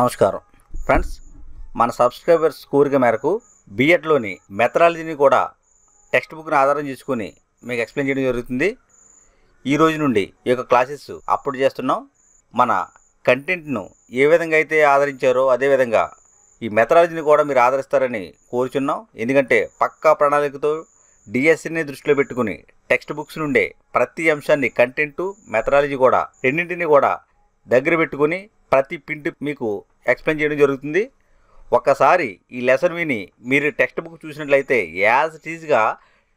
నమస్కారం ఫ్రెండ్స్ మన సబ్స్క్రైబర్స్ కోరిక మేరకు బీఎడ్లోని మెథడాలజీని కూడా టెక్స్ట్ బుక్ని ఆధారం చేసుకుని మీకు ఎక్స్ప్లెయిన్ చేయడం జరుగుతుంది ఈ రోజు నుండి ఈ యొక్క క్లాసెస్ అప్లోడ్ చేస్తున్నాం మన కంటెంట్ను ఏ విధంగా అయితే ఆదరించారో అదేవిధంగా ఈ మెథడాలజీని కూడా మీరు ఆదరిస్తారని కోరుచున్నాం ఎందుకంటే పక్కా ప్రణాళికతో డిఎస్సిని దృష్టిలో పెట్టుకుని టెక్స్ట్ బుక్స్ నుండే ప్రతి అంశాన్ని కంటెంటు మెథడాలజీ కూడా రెండింటిని కూడా దగ్గర పెట్టుకుని ప్రతి పిండి మీకు ఎక్స్ప్లెయిన్ చేయడం జరుగుతుంది ఒక్కసారి ఈ లెసన్ విని మీరు టెక్స్ట్ బుక్ చూసినట్లయితే యాజ్ ఇట్ ఈజ్గా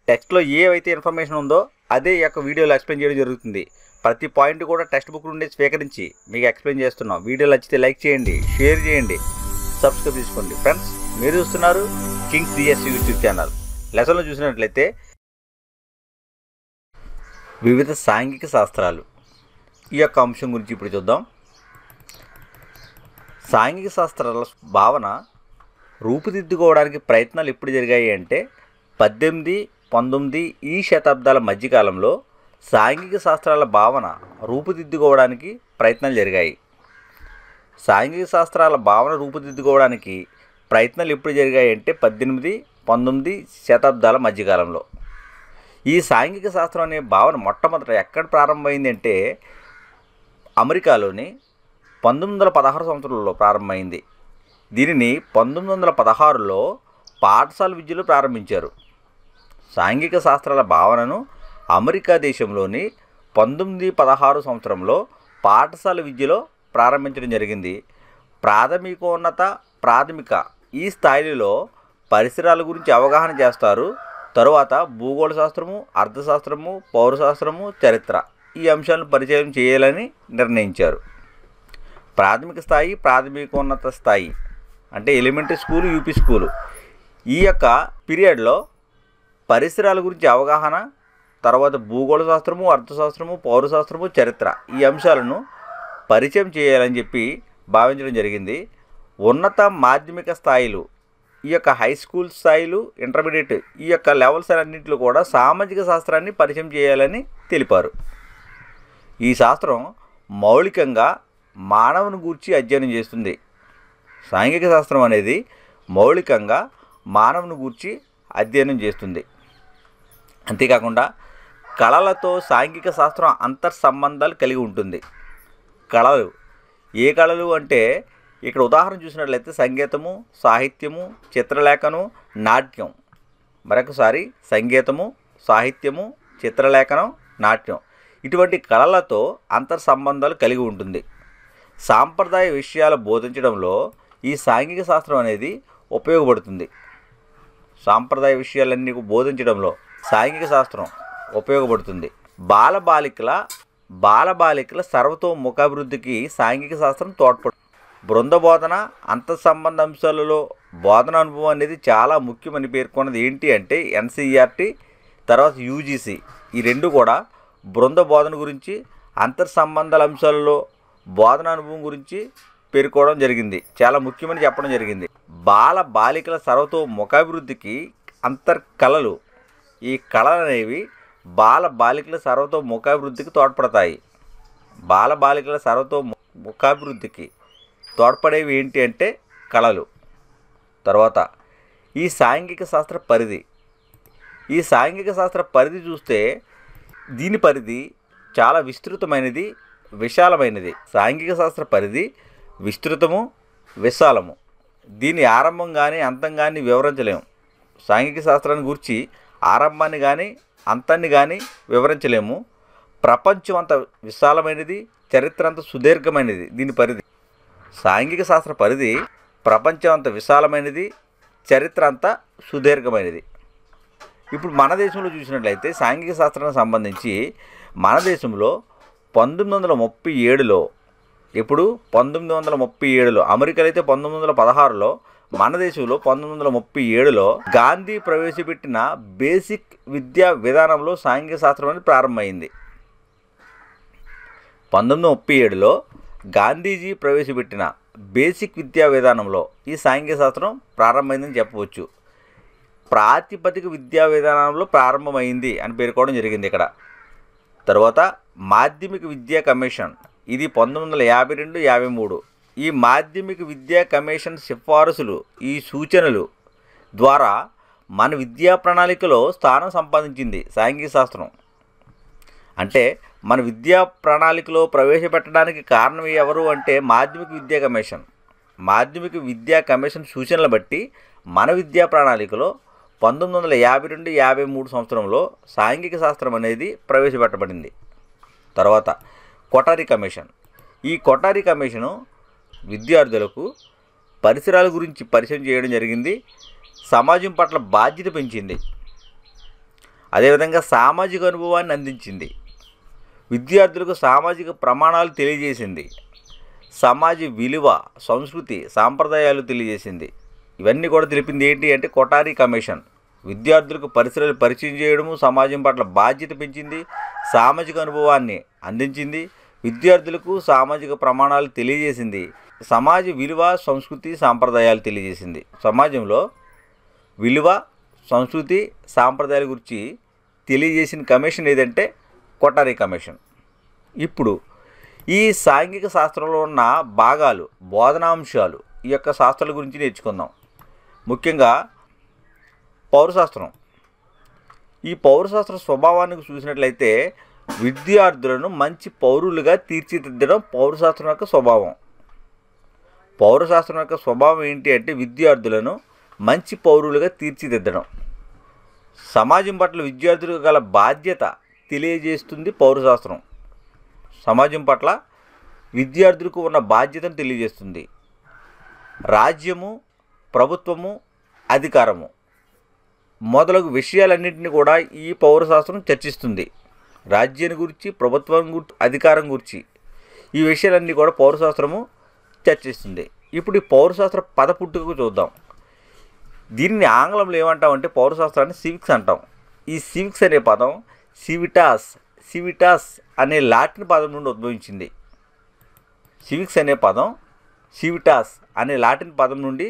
టెక్స్ట్లో ఏవైతే ఇన్ఫర్మేషన్ ఉందో అదే యొక్క వీడియోలో ఎక్స్ప్లెయిన్ చేయడం జరుగుతుంది ప్రతి పాయింట్ కూడా టెక్స్ట్ బుక్ నుండి స్వీకరించి మీకు ఎక్స్ప్లెయిన్ చేస్తున్నాం వీడియో నచ్చితే లైక్ చేయండి షేర్ చేయండి సబ్స్క్రైబ్ చేసుకోండి ఫ్రెండ్స్ మీరు చూస్తున్నారు కింగ్స్ డిఎస్ యూట్యూబ్ ఛానల్ లెసన్లో చూసినట్లయితే వివిధ సాంఘిక శాస్త్రాలు ఈ యొక్క అంశం గురించి ఇప్పుడు చూద్దాం సాంఘిక శాస్త్రాల భావన రూపుదిద్దుకోవడానికి ప్రయత్నాలు ఎప్పుడు జరిగాయి అంటే పద్దెనిమిది పంతొమ్మిది ఈ శతాబ్దాల మధ్యకాలంలో సాంఘిక శాస్త్రాల భావన రూపుదిద్దుకోవడానికి ప్రయత్నాలు జరిగాయి సాంఘిక శాస్త్రాల భావన రూపుదిద్దుకోవడానికి ప్రయత్నాలు ఎప్పుడు జరిగాయి అంటే పద్దెనిమిది పంతొమ్మిది శతాబ్దాల మధ్యకాలంలో ఈ సాంఘిక శాస్త్రం అనే భావన మొట్టమొదట ఎక్కడ ప్రారంభమైంది అంటే అమెరికాలోని పంతొమ్మిది వందల పదహారు సంవత్సరంలో ప్రారంభమైంది దీనిని పంతొమ్మిది వందల పదహారులో పాఠశాల విద్యలు ప్రారంభించారు సాంఘిక శాస్త్రాల భావనను అమెరికా దేశంలోని పంతొమ్మిది పదహారు సంవత్సరంలో పాఠశాల విద్యలో ప్రారంభించడం జరిగింది ప్రాథమికోన్నత ప్రాథమిక ఈ స్థాయిలో పరిసరాల గురించి అవగాహన చేస్తారు తరువాత భూగోళ శాస్త్రము అర్థశాస్త్రము పౌరశాస్త్రము చరిత్ర ఈ అంశాలను పరిచయం చేయాలని నిర్ణయించారు ప్రాథమిక స్థాయి ప్రాథమికోన్నత స్థాయి అంటే ఎలిమెంటరీ స్కూల్ యూపీ స్కూలు ఈ యొక్క పీరియడ్లో పరిసరాల గురించి అవగాహన తర్వాత భూగోళ శాస్త్రము అర్థశాస్త్రము పౌరశాస్త్రము చరిత్ర ఈ అంశాలను పరిచయం చేయాలని చెప్పి భావించడం జరిగింది ఉన్నత మాధ్యమిక స్థాయిలు ఈ యొక్క హై స్కూల్ స్థాయిలు ఇంటర్మీడియట్ ఈ యొక్క లెవెల్స్ అన్నింటిలో కూడా సామాజిక శాస్త్రాన్ని పరిచయం చేయాలని తెలిపారు ఈ శాస్త్రం మౌలికంగా మానవుని గూర్చి అధ్యయనం చేస్తుంది సాంఘిక శాస్త్రం అనేది మౌలికంగా మానవుని గూర్చి అధ్యయనం చేస్తుంది అంతేకాకుండా కళలతో సాంఘిక శాస్త్రం అంతర్ సంబంధాలు కలిగి ఉంటుంది కళలు ఏ కళలు అంటే ఇక్కడ ఉదాహరణ చూసినట్లయితే సంగీతము సాహిత్యము చిత్రలేఖనం నాట్యం మరొకసారి సంగీతము సాహిత్యము చిత్రలేఖనం నాట్యం ఇటువంటి కళలతో అంతర్ సంబంధాలు కలిగి ఉంటుంది సాంప్రదాయ విషయాలు బోధించడంలో ఈ సాంఘిక శాస్త్రం అనేది ఉపయోగపడుతుంది సాంప్రదాయ విషయాలన్నీ బోధించడంలో సాంఘిక శాస్త్రం ఉపయోగపడుతుంది బాలబాలికల బాలబాలికల సర్వతోముఖాభివృద్ధికి సాంఘిక శాస్త్రం తోడ్పడు బృంద బోధన అంత సంబంధ అంశాలలో బోధన అనుభవం అనేది చాలా ముఖ్యమని పేర్కొన్నది ఏంటి అంటే ఎన్సీఆర్టీ తర్వాత యూజీసీ ఈ రెండు కూడా బృంద బోధన గురించి అంతర్ సంబంధాల అంశాలలో బోధన అనుభవం గురించి పేర్కోవడం జరిగింది చాలా ముఖ్యమని చెప్పడం జరిగింది బాల బాలికల సర్వతో ముఖాభివృద్ధికి అంతర్ కళలు ఈ కళలు అనేవి బాల బాలికల సర్వతో ముఖాభివృద్ధికి తోడ్పడతాయి బాల బాలికల సర్వతో ముఖాభివృద్ధికి తోడ్పడేవి ఏంటి అంటే కళలు తర్వాత ఈ సాంఘిక శాస్త్ర పరిధి ఈ సాంఘిక శాస్త్ర పరిధి చూస్తే దీని పరిధి చాలా విస్తృతమైనది విశాలమైనది సాంఘిక శాస్త్ర పరిధి విస్తృతము విశాలము దీని ఆరంభం కానీ అంతం కానీ వివరించలేము సాంఘిక శాస్త్రాన్ని గురించి ఆరంభాన్ని కానీ అంతాన్ని కానీ వివరించలేము ప్రపంచం అంత విశాలమైనది చరిత్ర అంత సుదీర్ఘమైనది దీని పరిధి సాంఘిక శాస్త్ర పరిధి ప్రపంచం అంత విశాలమైనది చరిత్ర అంత సుదీర్ఘమైనది ఇప్పుడు మన దేశంలో చూసినట్లయితే సాంఘిక శాస్త్రానికి సంబంధించి మన దేశంలో పంతొమ్మిది వందల ముప్పై ఏడులో ఇప్పుడు పంతొమ్మిది వందల ముప్పై ఏడులో అమెరికాలో అయితే పంతొమ్మిది వందల పదహారులో మన దేశంలో పంతొమ్మిది వందల ముప్పై ఏడులో గాంధీ ప్రవేశపెట్టిన బేసిక్ విద్యా విధానంలో సాంఘిక శాస్త్రం అనేది ప్రారంభమైంది పంతొమ్మిది ముప్పై ఏడులో గాంధీజీ ప్రవేశపెట్టిన బేసిక్ విద్యా విధానంలో ఈ సాంఘిక శాస్త్రం ప్రారంభమైందని చెప్పవచ్చు ప్రాతిపదిక విద్యా విధానంలో ప్రారంభమైంది అని పేర్కోవడం జరిగింది ఇక్కడ తర్వాత మాధ్యమిక విద్యా కమిషన్ ఇది పంతొమ్మిది వందల యాభై రెండు యాభై మూడు ఈ మాధ్యమిక విద్యా కమిషన్ సిఫారసులు ఈ సూచనలు ద్వారా మన విద్యా ప్రణాళికలో స్థానం సంపాదించింది సాంఘిక శాస్త్రం అంటే మన విద్యా ప్రణాళికలో ప్రవేశపెట్టడానికి కారణం ఎవరు అంటే మాధ్యమిక విద్యా కమిషన్ మాధ్యమిక విద్యా కమిషన్ సూచనలు బట్టి మన విద్యా ప్రణాళికలో పంతొమ్మిది వందల యాభై రెండు యాభై మూడు సంవత్సరంలో సాంఘిక శాస్త్రం అనేది ప్రవేశపెట్టబడింది తర్వాత కొటారి కమిషన్ ఈ కొటారి కమిషను విద్యార్థులకు పరిసరాల గురించి పరిచయం చేయడం జరిగింది సమాజం పట్ల బాధ్యత పెంచింది అదేవిధంగా సామాజిక అనుభవాన్ని అందించింది విద్యార్థులకు సామాజిక ప్రమాణాలు తెలియజేసింది సమాజ విలువ సంస్కృతి సాంప్రదాయాలు తెలియజేసింది ఇవన్నీ కూడా తెలిపింది ఏంటి అంటే కొటారి కమిషన్ విద్యార్థులకు పరిసరాలు పరిచయం చేయడము సమాజం పట్ల బాధ్యత పెంచింది సామాజిక అనుభవాన్ని అందించింది విద్యార్థులకు సామాజిక ప్రమాణాలు తెలియజేసింది సమాజ విలువ సంస్కృతి సాంప్రదాయాలు తెలియజేసింది సమాజంలో విలువ సంస్కృతి సాంప్రదాయాల గురించి తెలియజేసిన కమిషన్ ఏదంటే కొటారి కమిషన్ ఇప్పుడు ఈ సాంఘిక శాస్త్రంలో ఉన్న భాగాలు బోధనాంశాలు ఈ యొక్క శాస్త్రాల గురించి నేర్చుకుందాం ముఖ్యంగా పౌరశాస్త్రం ఈ పౌరశాస్త్ర స్వభావానికి చూసినట్లయితే విద్యార్థులను మంచి పౌరులుగా తీర్చిదిద్దడం పౌరశాస్త్రం యొక్క స్వభావం పౌరశాస్త్రం యొక్క స్వభావం ఏంటి అంటే విద్యార్థులను మంచి పౌరులుగా తీర్చిదిద్దడం సమాజం పట్ల విద్యార్థులకు గల బాధ్యత తెలియజేస్తుంది పౌరశాస్త్రం సమాజం పట్ల విద్యార్థులకు ఉన్న బాధ్యతను తెలియజేస్తుంది రాజ్యము ప్రభుత్వము అధికారము మొదలగు విషయాలన్నింటినీ కూడా ఈ పౌరశాస్త్రం చర్చిస్తుంది రాజ్యాన్ని గురించి ప్రభుత్వం గురించి అధికారం గురించి ఈ విషయాలన్నీ కూడా పౌరశాస్త్రము చర్చిస్తుంది ఇప్పుడు ఈ పౌరశాస్త్ర పద పుట్టుకకు చూద్దాం దీన్ని ఆంగ్లంలో ఏమంటామంటే పౌరశాస్త్రాన్ని సివిక్స్ అంటాం ఈ సివిక్స్ అనే పదం సివిటాస్ సివిటాస్ అనే లాటిన్ పదం నుండి ఉద్భవించింది సివిక్స్ అనే పదం సివిటాస్ అనే లాటిన్ పదం నుండి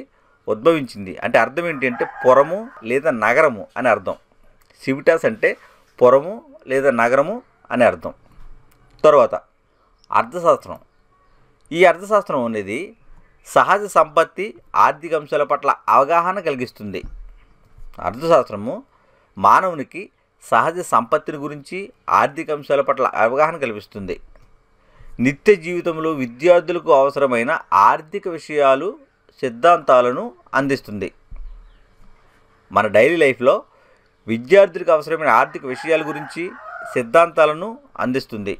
ఉద్భవించింది అంటే అర్థం ఏంటి అంటే పురము లేదా నగరము అని అర్థం సివిటాస్ అంటే పురము లేదా నగరము అని అర్థం తర్వాత అర్థశాస్త్రం ఈ అర్థశాస్త్రం అనేది సహజ సంపత్తి ఆర్థిక అంశాల పట్ల అవగాహన కలిగిస్తుంది అర్థశాస్త్రము మానవునికి సహజ సంపత్తిని గురించి ఆర్థిక అంశాల పట్ల అవగాహన కల్పిస్తుంది నిత్య జీవితంలో విద్యార్థులకు అవసరమైన ఆర్థిక విషయాలు సిద్ధాంతాలను అందిస్తుంది మన డైలీ లైఫ్లో విద్యార్థులకు అవసరమైన ఆర్థిక విషయాల గురించి సిద్ధాంతాలను అందిస్తుంది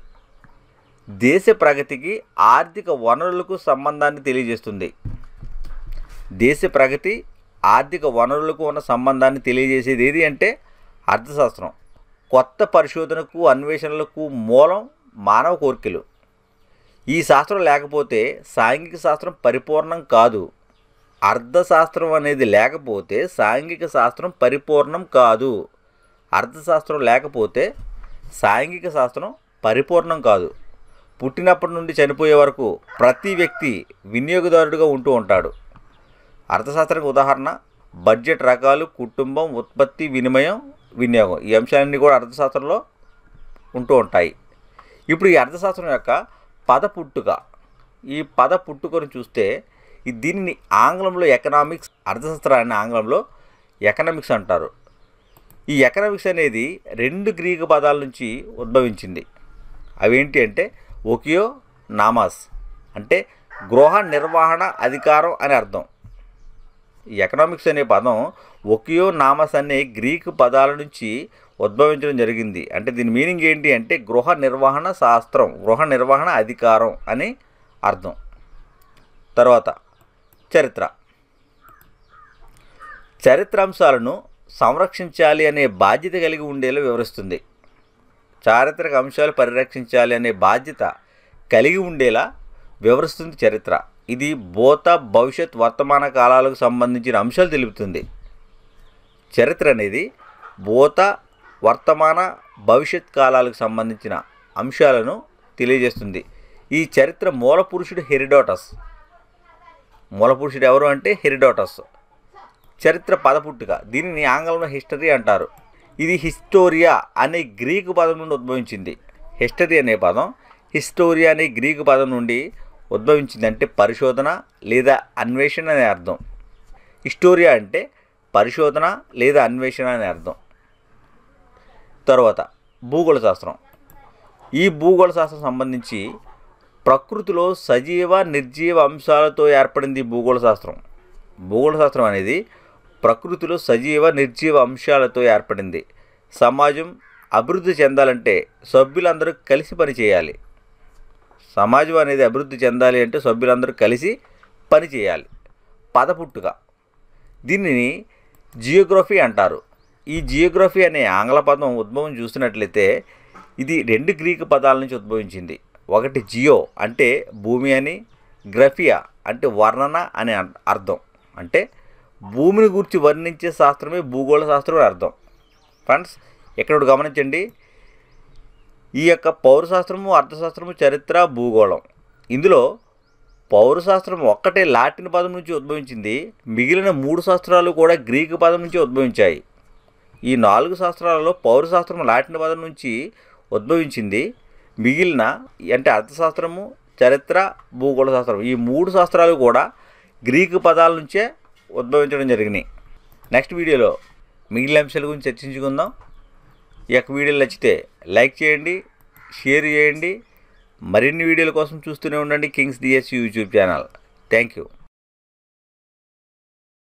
దేశ ప్రగతికి ఆర్థిక వనరులకు సంబంధాన్ని తెలియజేస్తుంది దేశ ప్రగతి ఆర్థిక వనరులకు ఉన్న సంబంధాన్ని తెలియజేసేది ఏది అంటే అర్థశాస్త్రం కొత్త పరిశోధనకు అన్వేషణలకు మూలం మానవ కోరికలు ఈ శాస్త్రం లేకపోతే సాంఘిక శాస్త్రం పరిపూర్ణం కాదు అర్థశాస్త్రం అనేది లేకపోతే సాంఘిక శాస్త్రం పరిపూర్ణం కాదు అర్థశాస్త్రం లేకపోతే సాంఘిక శాస్త్రం పరిపూర్ణం కాదు పుట్టినప్పటి నుండి చనిపోయే వరకు ప్రతి వ్యక్తి వినియోగదారుడిగా ఉంటూ ఉంటాడు అర్థశాస్త్రానికి ఉదాహరణ బడ్జెట్ రకాలు కుటుంబం ఉత్పత్తి వినిమయం వినియోగం ఈ అంశాలన్నీ కూడా అర్థశాస్త్రంలో ఉంటూ ఉంటాయి ఇప్పుడు ఈ అర్థశాస్త్రం యొక్క పద పుట్టుక ఈ పద పుట్టుకొని చూస్తే దీనిని ఆంగ్లంలో ఎకనామిక్స్ అర్థశాస్త్రాన్ని ఆంగ్లంలో ఎకనామిక్స్ అంటారు ఈ ఎకనామిక్స్ అనేది రెండు గ్రీకు పదాల నుంచి ఉద్భవించింది అవేంటి అంటే ఒకయో నామాస్ అంటే గృహ నిర్వహణ అధికారం అని అర్థం ఈ ఎకనామిక్స్ అనే పదం ఒకయో నామస్ అనే గ్రీకు పదాల నుంచి ఉద్భవించడం జరిగింది అంటే దీని మీనింగ్ ఏంటి అంటే గృహ నిర్వహణ శాస్త్రం గృహ నిర్వహణ అధికారం అని అర్థం తర్వాత చరిత్ర చరిత్రాంశాలను సంరక్షించాలి అనే బాధ్యత కలిగి ఉండేలా వివరిస్తుంది చారిత్రక అంశాలు పరిరక్షించాలి అనే బాధ్యత కలిగి ఉండేలా వివరిస్తుంది చరిత్ర ఇది భూత భవిష్యత్ వర్తమాన కాలాలకు సంబంధించిన అంశాలు తెలుపుతుంది చరిత్ర అనేది భూత వర్తమాన భవిష్యత్ కాలాలకు సంబంధించిన అంశాలను తెలియజేస్తుంది ఈ చరిత్ర మూల పురుషుడు హెరిడోటస్ మూలపురుషుడు ఎవరు అంటే హెరిడోటస్ చరిత్ర పదపుట్టుక దీనిని ఆంగ్లంలో హిస్టరీ అంటారు ఇది హిస్టోరియా అనే గ్రీకు పదం నుండి ఉద్భవించింది హిస్టరీ అనే పదం హిస్టోరియా అనే గ్రీకు పదం నుండి ఉద్భవించింది అంటే పరిశోధన లేదా అన్వేషణ అనే అర్థం హిస్టోరియా అంటే పరిశోధన లేదా అన్వేషణ అనే అర్థం తర్వాత భూగోళ శాస్త్రం ఈ భూగోళ శాస్త్రం సంబంధించి ప్రకృతిలో సజీవ నిర్జీవ అంశాలతో ఏర్పడింది భూగోళ శాస్త్రం భూగోళ శాస్త్రం అనేది ప్రకృతిలో సజీవ నిర్జీవ అంశాలతో ఏర్పడింది సమాజం అభివృద్ధి చెందాలంటే సభ్యులందరూ కలిసి పనిచేయాలి సమాజం అనేది అభివృద్ధి చెందాలి అంటే సభ్యులందరూ కలిసి పనిచేయాలి పదపుట్టుగా దీనిని జియోగ్రఫీ అంటారు ఈ జియోగ్రఫీ అనే ఆంగ్ల పదం ఉద్భవం చూసినట్లయితే ఇది రెండు గ్రీకు పదాల నుంచి ఉద్భవించింది ఒకటి జియో అంటే భూమి అని గ్రఫియా అంటే వర్ణన అని అర్థం అంటే భూమిని గురించి వర్ణించే శాస్త్రమే భూగోళ శాస్త్రం అర్థం ఫ్రెండ్స్ ఇక్కడ గమనించండి ఈ యొక్క పౌరశాస్త్రము అర్థశాస్త్రము చరిత్ర భూగోళం ఇందులో పౌరశాస్త్రం ఒక్కటే లాటిన్ పదం నుంచి ఉద్భవించింది మిగిలిన మూడు శాస్త్రాలు కూడా గ్రీకు పదం నుంచి ఉద్భవించాయి ఈ నాలుగు శాస్త్రాలలో పౌరశాస్త్రం లాటిన్ పదం నుంచి ఉద్భవించింది మిగిలిన అంటే అర్థశాస్త్రము చరిత్ర భూగోళ శాస్త్రం ఈ మూడు శాస్త్రాలు కూడా గ్రీకు పదాల నుంచే ఉద్భవించడం జరిగినాయి నెక్స్ట్ వీడియోలో మిగిలిన అంశాల గురించి చర్చించుకుందాం ఈ యొక్క వీడియోలు నచ్చితే లైక్ చేయండి షేర్ చేయండి మరిన్ని వీడియోల కోసం చూస్తూనే ఉండండి kings DS YouTube channel thank you